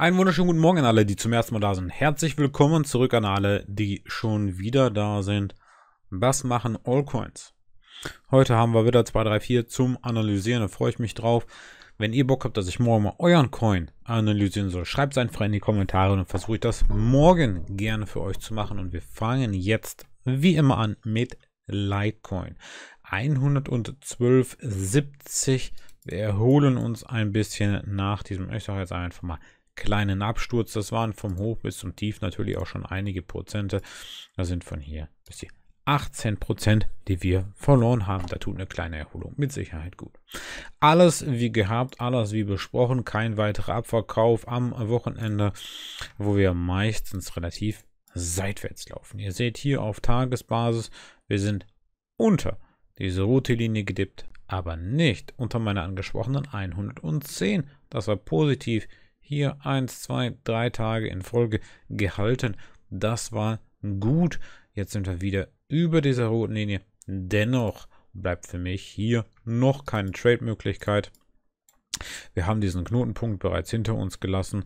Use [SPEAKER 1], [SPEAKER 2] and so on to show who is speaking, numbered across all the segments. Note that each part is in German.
[SPEAKER 1] Einen wunderschönen guten Morgen an alle, die zum ersten Mal da sind. Herzlich willkommen zurück an alle, die schon wieder da sind. Was machen Allcoins? Heute haben wir wieder 234 zum Analysieren, da freue ich mich drauf. Wenn ihr Bock habt, dass ich morgen mal euren Coin analysieren soll, schreibt es einfach in die Kommentare und dann versuche ich das morgen gerne für euch zu machen. Und wir fangen jetzt wie immer an mit Litecoin. 112,70. Wir erholen uns ein bisschen nach diesem, ich sage jetzt einfach mal, kleinen Absturz. Das waren vom Hoch bis zum Tief natürlich auch schon einige Prozente. Das sind von hier bis hier 18 Prozent, die wir verloren haben. Da tut eine kleine Erholung mit Sicherheit gut. Alles wie gehabt, alles wie besprochen. Kein weiterer Abverkauf am Wochenende, wo wir meistens relativ seitwärts laufen. Ihr seht hier auf Tagesbasis, wir sind unter diese rote Linie gedippt, aber nicht unter meiner angesprochenen 110. Das war positiv hier eins, zwei, drei Tage in Folge gehalten. Das war gut. Jetzt sind wir wieder über dieser roten Linie. Dennoch bleibt für mich hier noch keine Trade-Möglichkeit. Wir haben diesen Knotenpunkt bereits hinter uns gelassen.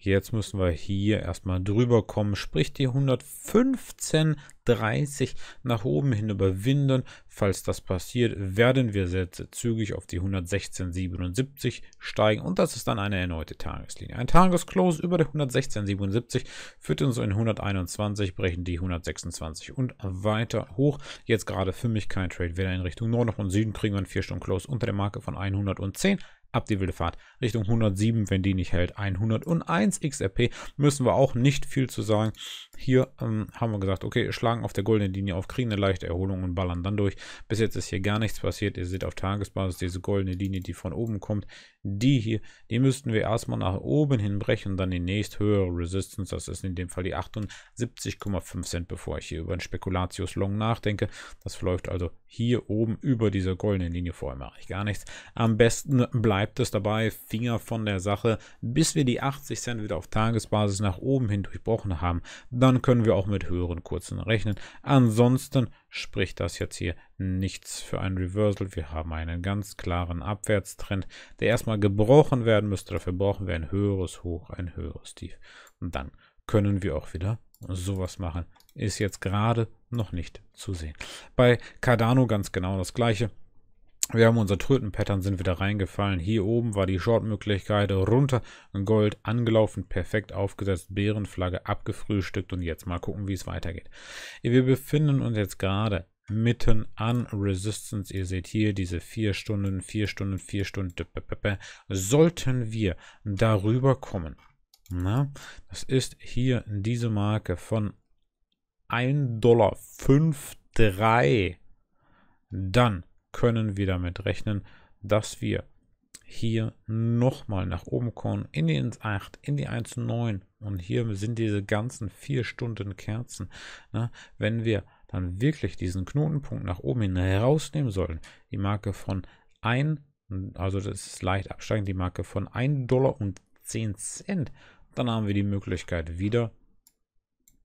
[SPEAKER 1] jetzt müssen wir hier erstmal drüber kommen. Sprich, die 115 130 nach oben hin überwinden. Falls das passiert, werden wir sehr, zügig auf die 116,77 steigen und das ist dann eine erneute Tageslinie. Ein Tagesclose über der 116,77 führt uns in 121, brechen die 126 und weiter hoch. Jetzt gerade für mich kein Trade, weder in Richtung Norden noch in Süden kriegen wir einen 4-Stunden-Close unter der Marke von 110 ab die wilde Fahrt Richtung 107, wenn die nicht hält, 101 XRP, müssen wir auch nicht viel zu sagen. Hier ähm, haben wir gesagt, okay, schlagen schlagen auf der goldenen Linie auf, kriegen eine leichte Erholung und ballern dann durch. Bis jetzt ist hier gar nichts passiert. Ihr seht auf Tagesbasis diese goldene Linie, die von oben kommt. Die hier, die müssten wir erstmal nach oben hin brechen und dann die nächst höhere Resistance, das ist in dem Fall die 78,5 Cent, bevor ich hier über den Spekulatius Long nachdenke. Das verläuft also hier oben über dieser goldenen Linie. Vorher mache ich gar nichts. Am besten bleibt es dabei, Finger von der Sache, bis wir die 80 Cent wieder auf Tagesbasis nach oben hin durchbrochen haben. Dann können wir auch mit höheren Kurzen Rechnungen rechnen. Ansonsten spricht das jetzt hier nichts für ein Reversal. Wir haben einen ganz klaren Abwärtstrend, der erstmal gebrochen werden müsste. Dafür brauchen wir ein höheres Hoch, ein höheres Tief. Und dann können wir auch wieder sowas machen. Ist jetzt gerade noch nicht zu sehen. Bei Cardano ganz genau das gleiche. Wir haben unser Tröten-Pattern, sind wieder reingefallen. Hier oben war die Short-Möglichkeit. Runter, Gold, angelaufen, perfekt aufgesetzt. Bärenflagge abgefrühstückt. Und jetzt mal gucken, wie es weitergeht. Wir befinden uns jetzt gerade mitten an Resistance. Ihr seht hier diese vier Stunden, vier Stunden, vier Stunden. Sollten wir darüber kommen. Na, das ist hier diese Marke von 1,53 Dollar. Dann können wir damit rechnen, dass wir hier nochmal nach oben kommen, in die 1,8, in die 1,9 und hier sind diese ganzen 4 Stunden Kerzen. Ne? Wenn wir dann wirklich diesen Knotenpunkt nach oben hin rausnehmen sollen, die Marke von 1, also das ist leicht absteigend, die Marke von 1 Dollar und 10 Cent, dann haben wir die Möglichkeit wieder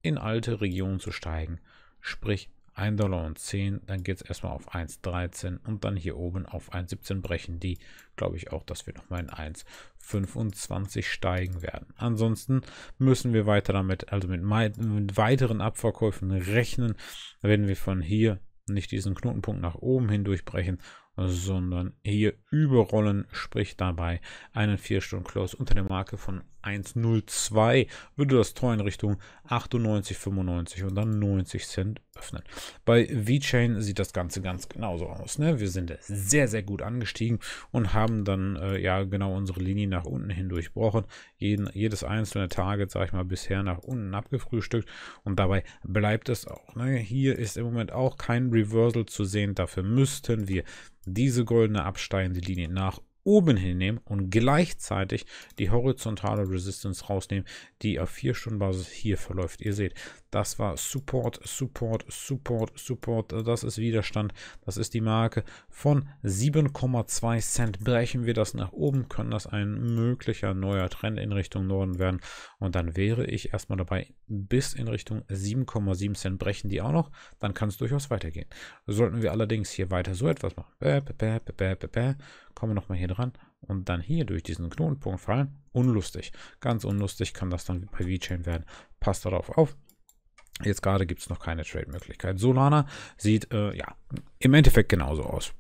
[SPEAKER 1] in alte Regionen zu steigen, sprich 1 Dollar und 10, dann geht es erstmal auf 1,13 und dann hier oben auf 1,17 brechen die, glaube ich auch, dass wir nochmal in 1,25 steigen werden. Ansonsten müssen wir weiter damit, also mit, mit weiteren Abverkäufen rechnen, wenn wir von hier nicht diesen Knotenpunkt nach oben hindurch brechen, sondern hier überrollen, sprich dabei einen 4-Stunden-Close unter der Marke von 1,02 würde das Tor in Richtung 98,95 und dann 90 Cent öffnen. Bei VeChain sieht das Ganze ganz genauso aus. Ne? Wir sind sehr, sehr gut angestiegen und haben dann äh, ja genau unsere Linie nach unten hin durchbrochen. Jeden, jedes einzelne Target, sage ich mal, bisher nach unten abgefrühstückt und dabei bleibt es auch. Ne? Hier ist im Moment auch kein Reversal zu sehen. Dafür müssten wir diese goldene absteigende Linie nach unten oben hinnehmen und gleichzeitig die horizontale Resistance rausnehmen, die auf 4 Stunden Basis hier verläuft. Ihr seht, das war Support, Support, Support, Support. Das ist Widerstand. Das ist die Marke von 7,2 Cent. Brechen wir das nach oben, kann das ein möglicher neuer Trend in Richtung Norden werden. Und dann wäre ich erstmal dabei, bis in Richtung 7,7 Cent brechen die auch noch. Dann kann es durchaus weitergehen. Sollten wir allerdings hier weiter so etwas machen, bäh, bäh, bäh, bäh, kommen wir nochmal hier dran und dann hier durch diesen Knotenpunkt fallen, unlustig. Ganz unlustig kann das dann bei VeChain werden. Passt darauf auf. Jetzt gerade gibt es noch keine Trade-Möglichkeit. Solana sieht äh, ja im Endeffekt genauso aus.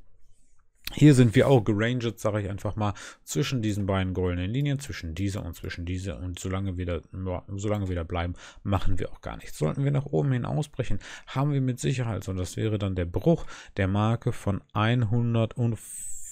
[SPEAKER 1] Hier sind wir auch geranged, sage ich einfach mal, zwischen diesen beiden goldenen Linien, zwischen dieser und zwischen dieser. Und solange wir, da, solange wir da bleiben, machen wir auch gar nichts. Sollten wir nach oben hin ausbrechen, haben wir mit Sicherheit, und das wäre dann der Bruch der Marke von 104.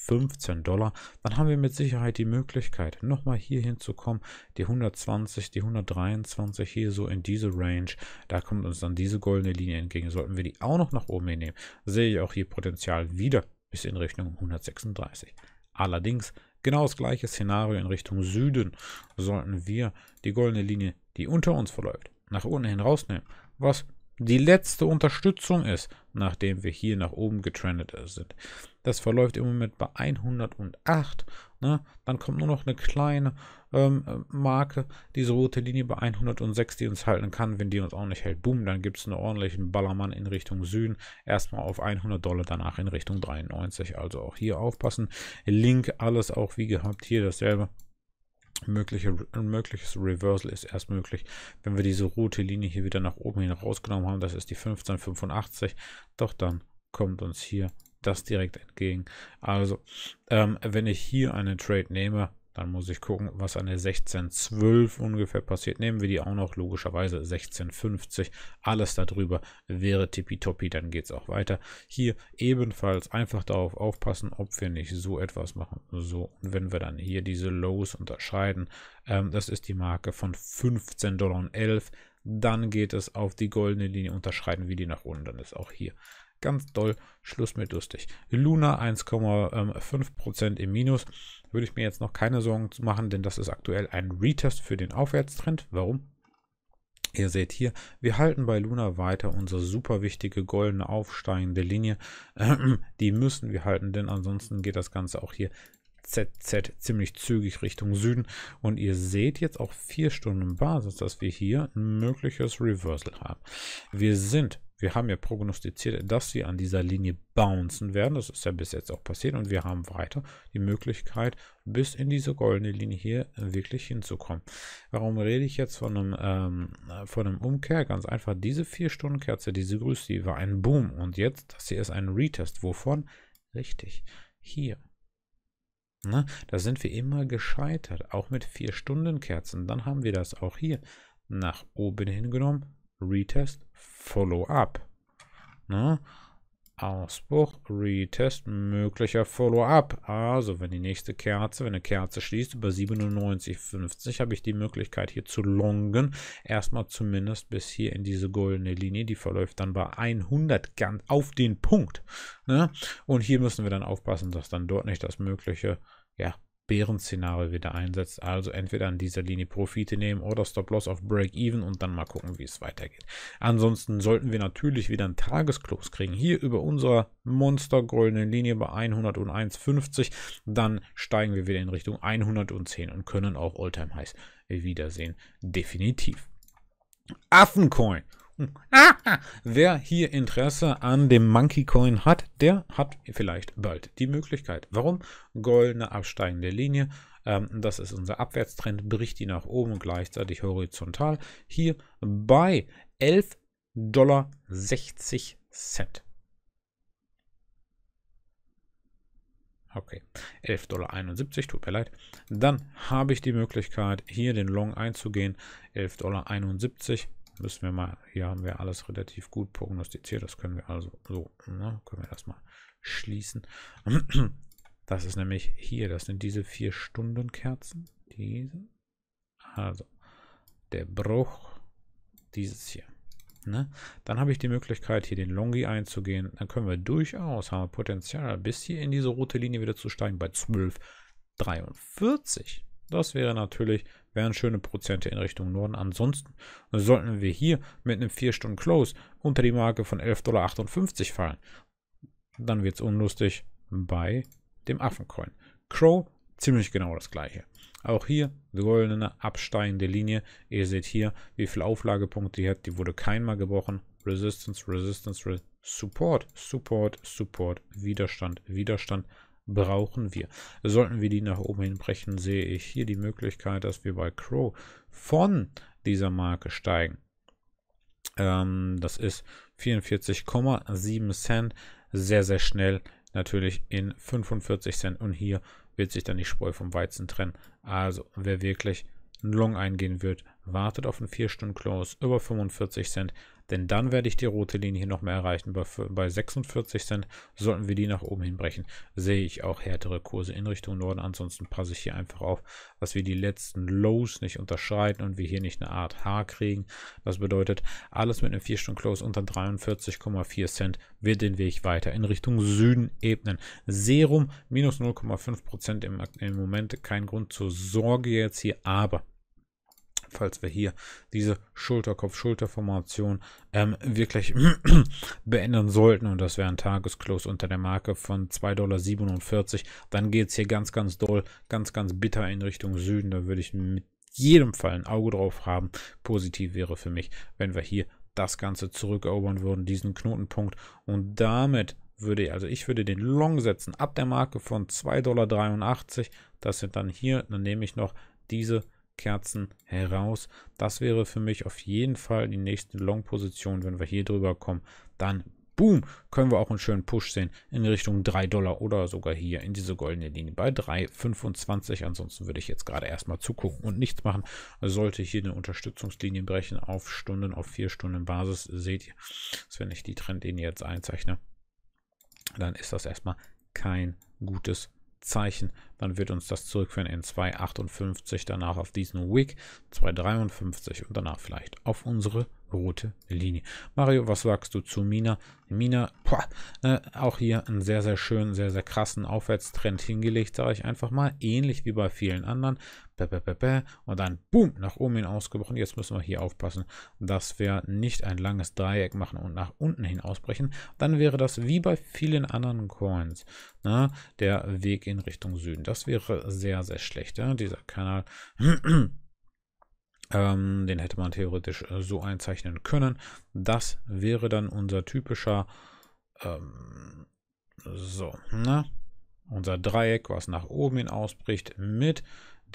[SPEAKER 1] 15 Dollar, dann haben wir mit Sicherheit die Möglichkeit, nochmal hier hinzukommen, die 120, die 123 hier so in diese Range, da kommt uns dann diese goldene Linie entgegen. Sollten wir die auch noch nach oben hinnehmen, sehe ich auch hier Potenzial wieder bis in Richtung 136. Allerdings genau das gleiche Szenario in Richtung Süden sollten wir die goldene Linie, die unter uns verläuft, nach unten hin rausnehmen, was die letzte Unterstützung ist, nachdem wir hier nach oben getrendet sind. Das verläuft im Moment bei 108. Ne? Dann kommt nur noch eine kleine ähm, Marke, diese rote Linie bei 106, die uns halten kann. Wenn die uns auch nicht hält, boom, dann gibt es einen ordentlichen Ballermann in Richtung Süden. Erstmal auf 100 Dollar, danach in Richtung 93. Also auch hier aufpassen. Link, alles auch wie gehabt, hier dasselbe mögliche, mögliches Reversal ist erst möglich, wenn wir diese rote Linie hier wieder nach oben hin rausgenommen haben. Das ist die 1585. Doch dann kommt uns hier das direkt entgegen. Also, ähm, wenn ich hier einen Trade nehme, dann muss ich gucken, was an der 1612 ungefähr passiert. Nehmen wir die auch noch, logischerweise 1650. Alles darüber wäre tippitoppi, dann geht es auch weiter. Hier ebenfalls einfach darauf aufpassen, ob wir nicht so etwas machen. So, und wenn wir dann hier diese Lows unterscheiden, ähm, das ist die Marke von 15,11 Dollar dann geht es auf die goldene Linie, unterschreiten wir die nach unten, dann ist auch hier Ganz doll, Schluss mit lustig. Luna 1,5% im Minus. Würde ich mir jetzt noch keine Sorgen machen, denn das ist aktuell ein Retest für den Aufwärtstrend. Warum? Ihr seht hier, wir halten bei Luna weiter unsere super wichtige goldene aufsteigende Linie. Die müssen wir halten, denn ansonsten geht das Ganze auch hier ZZ ziemlich zügig Richtung Süden. Und ihr seht jetzt auf 4 Stunden Basis, dass wir hier ein mögliches Reversal haben. Wir sind wir haben ja prognostiziert, dass sie an dieser Linie bouncen werden. Das ist ja bis jetzt auch passiert. Und wir haben weiter die Möglichkeit, bis in diese goldene Linie hier wirklich hinzukommen. Warum rede ich jetzt von einem, ähm, von einem Umkehr? Ganz einfach, diese 4-Stunden-Kerze, diese Grüße, die war ein Boom. Und jetzt, das hier ist ein Retest. Wovon? Richtig. Hier. Na, ne? da sind wir immer gescheitert, auch mit 4-Stunden-Kerzen. Dann haben wir das auch hier nach oben hingenommen, Retest, Follow-up. Ne? Ausbruch, Retest, möglicher Follow-up. Also, wenn die nächste Kerze, wenn eine Kerze schließt, über 97,50 habe ich die Möglichkeit hier zu longen. Erstmal zumindest bis hier in diese goldene Linie. Die verläuft dann bei 100 ganz auf den Punkt. Ne? Und hier müssen wir dann aufpassen, dass dann dort nicht das mögliche ja, Bärenszenario wieder einsetzt. Also entweder an dieser Linie Profite nehmen oder Stop-Loss auf Break-Even und dann mal gucken, wie es weitergeht. Ansonsten sollten wir natürlich wieder einen Tagesklos kriegen. Hier über unserer monstergoldenen Linie bei 101,50. Dann steigen wir wieder in Richtung 110 und können auch Alltime-Highs wiedersehen. Definitiv. Affencoin Wer hier Interesse an dem Monkey Coin hat, der hat vielleicht bald die Möglichkeit. Warum? Goldene absteigende Linie. Ähm, das ist unser Abwärtstrend, bricht die nach oben und gleichzeitig horizontal. Hier bei 11,60 Dollar. Okay, 11,71 Dollar, tut mir leid. Dann habe ich die Möglichkeit, hier den Long einzugehen. 11,71 Dollar müssen wir mal, hier haben wir alles relativ gut prognostiziert, das können wir also so, ne, können wir das mal schließen. Das ist nämlich hier, das sind diese vier Stunden Kerzen, diese, also der Bruch, dieses hier. Ne? Dann habe ich die Möglichkeit, hier den Longi einzugehen. Dann können wir durchaus, haben wir Potenzial, bis hier in diese rote Linie wieder zu steigen bei 12,43. Das wäre natürlich wären schöne Prozente in Richtung Norden. Ansonsten sollten wir hier mit einem 4-Stunden-Close unter die Marke von 11,58 Dollar fallen. Dann wird es unlustig bei dem Affencoin. Crow, ziemlich genau das gleiche. Auch hier die goldene absteigende Linie. Ihr seht hier, wie viele Auflagepunkte die hat. Die wurde keinmal gebrochen. Resistance, Resistance, Re Support, Support, Support, Widerstand, Widerstand brauchen wir. Sollten wir die nach oben hin brechen, sehe ich hier die Möglichkeit, dass wir bei Crow von dieser Marke steigen. Ähm, das ist 44,7 Cent. Sehr, sehr schnell natürlich in 45 Cent. Und hier wird sich dann die Spreu vom Weizen trennen. Also, wer wirklich einen Long eingehen wird, wartet auf einen 4-Stunden-Close über 45 Cent. Denn dann werde ich die rote Linie noch mehr erreichen. Bei, bei 46 Cent sollten wir die nach oben hinbrechen. Sehe ich auch härtere Kurse in Richtung Norden. Ansonsten passe ich hier einfach auf, dass wir die letzten Lows nicht unterschreiten und wir hier nicht eine Art H kriegen. Das bedeutet, alles mit einem 4-Stunden-Close unter 43,4 Cent wird den Weg weiter in Richtung Süden ebnen. Serum minus 0,5% im, im Moment kein Grund zur Sorge jetzt hier, aber falls wir hier diese schulterkopf schulterformation ähm, wirklich beenden sollten und das wäre ein Tagesklos unter der Marke von 2,47 Dollar, dann geht es hier ganz, ganz doll, ganz, ganz bitter in Richtung Süden. Da würde ich mit jedem Fall ein Auge drauf haben. Positiv wäre für mich, wenn wir hier das Ganze zurückerobern würden, diesen Knotenpunkt. Und damit würde, also ich würde den Long setzen ab der Marke von 2,83 Dollar. Das sind dann hier, dann nehme ich noch diese Kerzen heraus. Das wäre für mich auf jeden Fall die nächste Long-Position. Wenn wir hier drüber kommen, dann boom, können wir auch einen schönen Push sehen in Richtung 3 Dollar oder sogar hier in diese goldene Linie bei 3,25. Ansonsten würde ich jetzt gerade erstmal zugucken und nichts machen. Sollte hier eine Unterstützungslinie brechen auf Stunden, auf 4 Stunden Basis, seht ihr, dass wenn ich die Trendlinie jetzt einzeichne, dann ist das erstmal kein gutes Zeichen, dann wird uns das zurückführen in 258, danach auf diesen Wick, 253 und danach vielleicht auf unsere rote Linie. Mario, was sagst du zu Mina? Mina, boah, äh, auch hier einen sehr, sehr schönen, sehr, sehr krassen Aufwärtstrend hingelegt, sage ich einfach mal. Ähnlich wie bei vielen anderen. Und dann, boom, nach oben hin ausgebrochen. Jetzt müssen wir hier aufpassen, dass wir nicht ein langes Dreieck machen und nach unten hin ausbrechen. Dann wäre das wie bei vielen anderen Coins na, ne, der Weg in Richtung Süden. Das wäre sehr, sehr schlecht. Ja? Dieser Kanal Ähm, den hätte man theoretisch äh, so einzeichnen können. Das wäre dann unser typischer, ähm, so, ne? Unser Dreieck, was nach oben hin ausbricht, mit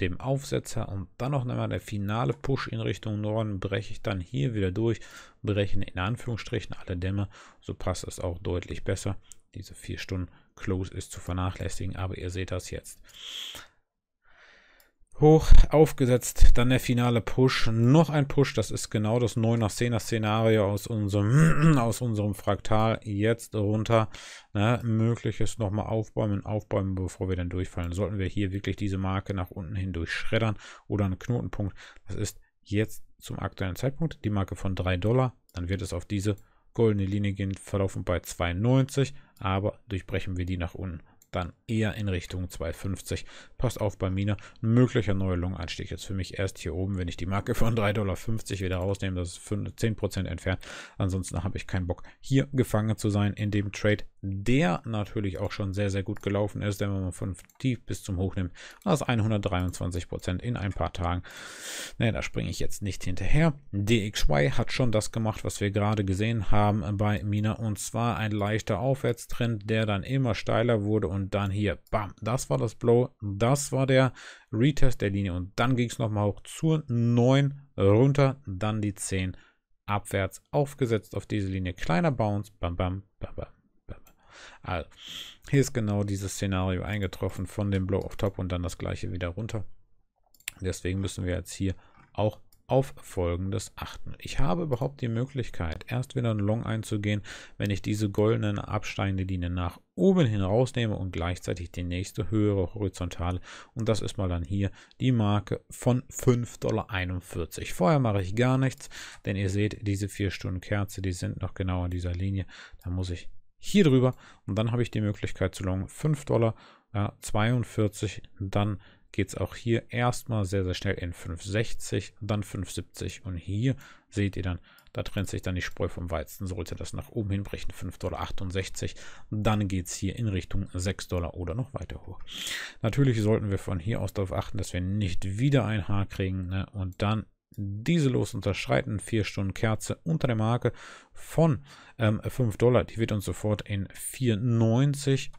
[SPEAKER 1] dem Aufsetzer und dann noch einmal der finale Push in Richtung Norden, breche ich dann hier wieder durch, brechen in Anführungsstrichen alle Dämme, so passt es auch deutlich besser. Diese 4 Stunden Close ist zu vernachlässigen, aber ihr seht das jetzt. Hoch aufgesetzt, dann der finale Push, noch ein Push, das ist genau das 9 nach 10er Szenario aus unserem, aus unserem Fraktal, jetzt runter, ne, mögliches nochmal aufbäumen, aufbäumen, bevor wir dann durchfallen. Sollten wir hier wirklich diese Marke nach unten hindurch schreddern oder einen Knotenpunkt, das ist jetzt zum aktuellen Zeitpunkt die Marke von 3 Dollar, dann wird es auf diese goldene Linie gehen, verlaufen bei 92, aber durchbrechen wir die nach unten dann eher in Richtung 2,50. Passt auf bei Mina. Ein möglicher neuer Long-Einstieg jetzt für mich erst hier oben, wenn ich die Marke von 3,50 Dollar wieder rausnehme. Das ist 10% entfernt. Ansonsten habe ich keinen Bock, hier gefangen zu sein in dem Trade, der natürlich auch schon sehr, sehr gut gelaufen ist. Denn wenn man von tief bis zum Hoch nimmt, das ist 123% in ein paar Tagen. Naja, da springe ich jetzt nicht hinterher. DXY hat schon das gemacht, was wir gerade gesehen haben bei Mina. Und zwar ein leichter Aufwärtstrend, der dann immer steiler wurde und und dann hier, bam, das war das Blow, das war der Retest der Linie und dann ging es nochmal hoch zur 9 runter, dann die 10 abwärts aufgesetzt auf diese Linie, kleiner Bounce, bam, bam, bam, bam. Also, hier ist genau dieses Szenario eingetroffen von dem Blow auf Top und dann das gleiche wieder runter. Deswegen müssen wir jetzt hier auch auf folgendes achten. Ich habe überhaupt die Möglichkeit, erst wieder einen Long einzugehen, wenn ich diese goldenen absteigende Linie nach oben hin rausnehme und gleichzeitig die nächste höhere horizontale. Und das ist mal dann hier die Marke von 5,41 Dollar. Vorher mache ich gar nichts, denn ihr seht, diese 4 Stunden Kerze, die sind noch genau an dieser Linie. Da muss ich hier drüber und dann habe ich die Möglichkeit zu longen 5,42 Dollar, dann geht es auch hier erstmal sehr, sehr schnell in 560, dann 570 und hier seht ihr dann, da trennt sich dann die Spreu vom Weizen, sollte das nach oben hinbrechen, 5,68 Dollar, dann geht es hier in Richtung 6 Dollar oder noch weiter hoch. Natürlich sollten wir von hier aus darauf achten, dass wir nicht wieder ein Haar kriegen ne? und dann diesellos unterschreiten, 4 Stunden Kerze unter der Marke von ähm, 5 Dollar, die wird uns sofort in 4,90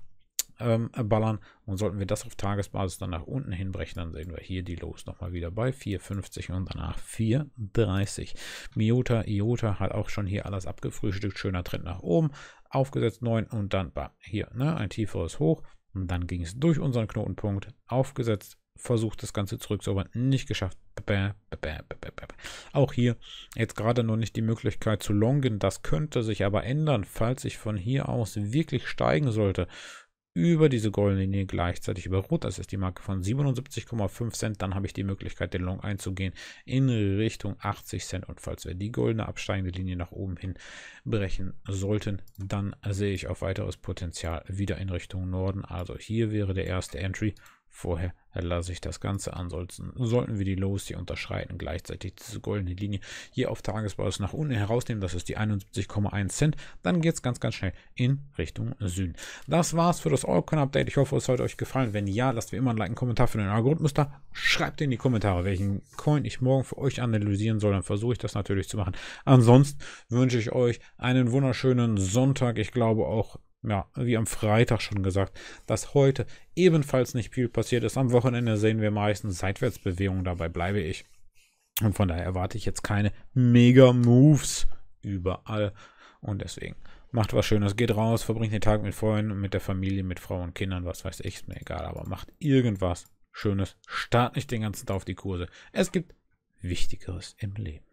[SPEAKER 1] ähm, ballern. Und sollten wir das auf Tagesbasis dann nach unten hinbrechen, dann sehen wir hier die Los nochmal wieder bei 4,50 und danach 4,30. Miota, Iota hat auch schon hier alles abgefrühstückt. Schöner Trend nach oben. Aufgesetzt 9 und dann bam, hier ne, ein tieferes Hoch. Und dann ging es durch unseren Knotenpunkt. Aufgesetzt versucht das Ganze zurückzuerobern, nicht geschafft. Auch hier jetzt gerade noch nicht die Möglichkeit zu longen. Das könnte sich aber ändern, falls ich von hier aus wirklich steigen sollte über diese goldene Linie gleichzeitig über Rot. Das ist die Marke von 77,5 Cent. Dann habe ich die Möglichkeit, den Long einzugehen in Richtung 80 Cent. Und falls wir die goldene absteigende Linie nach oben hin brechen sollten, dann sehe ich auf weiteres Potenzial wieder in Richtung Norden. Also hier wäre der erste Entry Vorher lasse ich das Ganze. Ansonsten sollten wir die Lows hier unterschreiten. Gleichzeitig diese goldene Linie hier auf Tagesbasis nach unten herausnehmen. Das ist die 71,1 Cent. Dann geht es ganz, ganz schnell in Richtung Süden. Das war's für das Allcoin-Update. Ich hoffe, es hat euch gefallen. Wenn ja, lasst wie immer einen Like, einen Kommentar für den Algorithmus da. Schreibt in die Kommentare, welchen Coin ich morgen für euch analysieren soll. Dann versuche ich das natürlich zu machen. Ansonsten wünsche ich euch einen wunderschönen Sonntag. Ich glaube auch ja, wie am Freitag schon gesagt, dass heute ebenfalls nicht viel passiert ist. Am Wochenende sehen wir meistens Seitwärtsbewegungen, dabei bleibe ich. Und von daher erwarte ich jetzt keine Mega-Moves überall. Und deswegen macht was Schönes, geht raus, verbringt den Tag mit Freunden, mit der Familie, mit Frauen und Kindern, was weiß ich, ist mir egal, aber macht irgendwas Schönes. Start nicht den ganzen Tag auf die Kurse. Es gibt Wichtigeres im Leben.